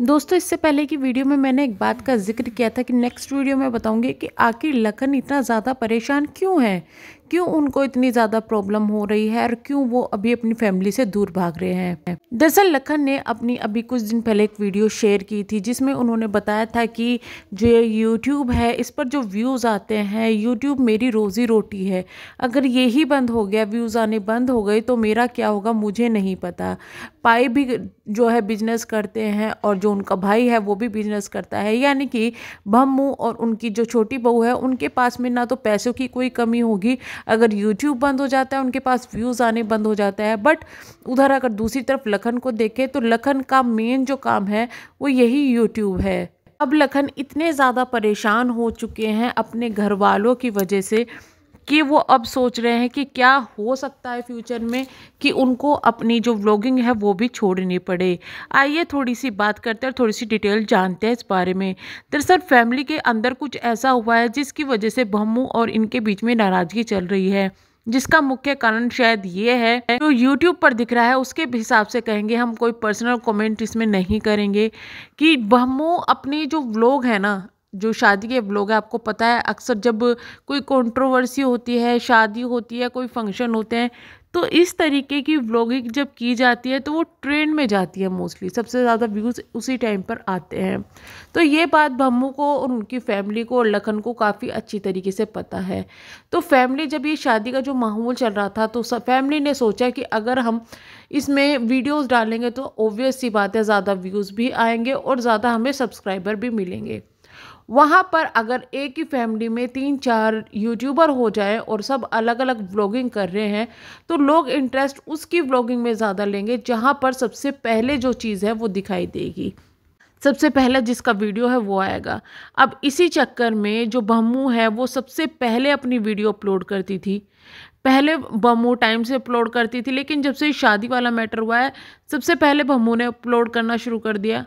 दोस्तों इससे पहले की वीडियो में मैंने एक बात का जिक्र किया था कि नेक्स्ट वीडियो में बताऊंगी कि आखिर लखन इतना ज़्यादा परेशान क्यों है क्यों उनको इतनी ज़्यादा प्रॉब्लम हो रही है और क्यों वो अभी अपनी फैमिली से दूर भाग रहे हैं दरअसल लखन ने अपनी अभी कुछ दिन पहले एक वीडियो शेयर की थी जिसमें उन्होंने बताया था कि जो यूट्यूब है इस पर जो व्यूज़ आते हैं यूट्यूब मेरी रोज़ी रोटी है अगर यही बंद हो गया व्यूज़ आने बंद हो गए तो मेरा क्या होगा मुझे नहीं पता पाए भी जो है बिजनेस करते हैं और जो उनका भाई है वो भी बिजनेस करता है यानी कि भम्मू और उनकी जो छोटी बहू है उनके पास में ना तो पैसों की कोई कमी होगी अगर यूट्यूब बंद हो जाता है उनके पास व्यूज़ आने बंद हो जाता है बट उधर अगर दूसरी तरफ लखन को देखें तो लखन का मेन जो काम है वो यही यूट्यूब है अब लखन इतने ज़्यादा परेशान हो चुके हैं अपने घर वालों की वजह से कि वो अब सोच रहे हैं कि क्या हो सकता है फ्यूचर में कि उनको अपनी जो व्लॉगिंग है वो भी छोड़नी पड़े आइए थोड़ी सी बात करते हैं और थोड़ी सी डिटेल जानते हैं इस बारे में दरअसल फैमिली के अंदर कुछ ऐसा हुआ है जिसकी वजह से बम्मू और इनके बीच में नाराज़गी चल रही है जिसका मुख्य कारण शायद ये है जो तो YouTube पर दिख रहा है उसके हिसाब से कहेंगे हम कोई पर्सनल कमेंट इसमें नहीं करेंगे कि बहमो अपनी जो व्लॉग है ना जो शादी के ब्लॉग है आपको पता है अक्सर जब कोई कंट्रोवर्सी होती है शादी होती है कोई फंक्शन होते हैं तो इस तरीके की ब्लॉगिंग जब की जाती है तो वो ट्रेंड में जाती है मोस्टली सबसे ज़्यादा व्यूज़ उसी टाइम पर आते हैं तो ये बात भम्मू को और उनकी फैमिली को और लखन को काफ़ी अच्छी तरीके से पता है तो फैमिली जब ये शादी का जो माहौल चल रहा था तो फैमिली ने सोचा कि अगर हम इसमें वीडियोज़ डालेंगे तो ओबियस सी बात है ज़्यादा व्यूज़ भी आएंगे और ज़्यादा हमें सब्सक्राइबर भी मिलेंगे वहाँ पर अगर एक ही फैमिली में तीन चार यूट्यूबर हो जाए और सब अलग अलग व्लॉगिंग कर रहे हैं तो लोग इंटरेस्ट उसकी व्लॉगिंग में ज़्यादा लेंगे जहाँ पर सबसे पहले जो चीज़ है वो दिखाई देगी सबसे पहला जिसका वीडियो है वो आएगा अब इसी चक्कर में जो बहमू है वो सबसे पहले अपनी वीडियो अपलोड करती थी पहले बमू टाइम से अपलोड करती थी लेकिन जब से शादी वाला मैटर हुआ है सबसे पहले बमू ने अपलोड करना शुरू कर दिया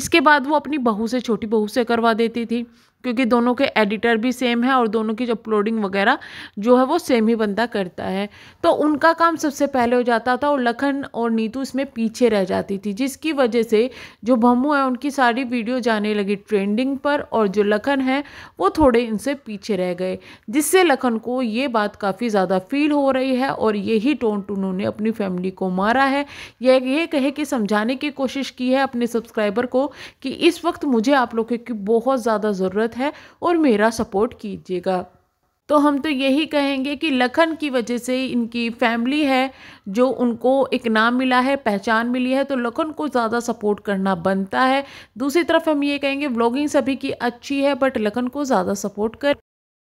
इसके बाद वो अपनी बहू से छोटी बहू से करवा देती थी क्योंकि दोनों के एडिटर भी सेम है और दोनों की जो अपलोडिंग वगैरह जो है वो सेम ही बंदा करता है तो उनका काम सबसे पहले हो जाता था और लखन और नीतू इसमें पीछे रह जाती थी जिसकी वजह से जो भमू है उनकी सारी वीडियो जाने लगी ट्रेंडिंग पर और जो लखन है वो थोड़े इनसे पीछे रह गए जिससे लखन को ये बात काफ़ी ज़्यादा फील हो रही है और यही टोंट उन्होंने अपनी फैमिली को मारा है यह ये कहे कि समझाने की कोशिश की है अपने सब्सक्राइबर को कि इस वक्त मुझे आप लोगों की बहुत ज़्यादा ज़रूरत ज़रूरत है और मेरा सपोर्ट कीजिएगा तो हम तो यही कहेंगे कि लखन की वजह से इनकी फैमिली है जो उनको एक नाम मिला है पहचान मिली है तो लखन को ज़्यादा सपोर्ट करना बनता है दूसरी तरफ हम ये कहेंगे ब्लॉगिंग सभी की अच्छी है बट लखन को ज़्यादा सपोर्ट कर